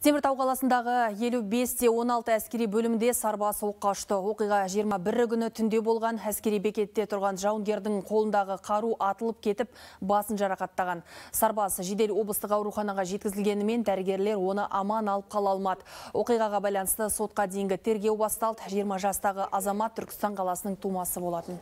Теміртау қаласындағы 55-те 16 әскери бөлімде сарбас оққашты. ұшты. Оқиға 21 күні түнде болған әскери бекетте тұрған жауынгердің қолындағы қару атылып кетіп, басын жарақаттаған. Сарбас жедел облыстық ауруханаға жеткізілгенімен дәргерлер оны аман алып қала алмады. Оқиғаға байланысты сотқа дейінгі тергеу басталды. 20 жастағы азамат Түркістан қаласының тумасы болатын.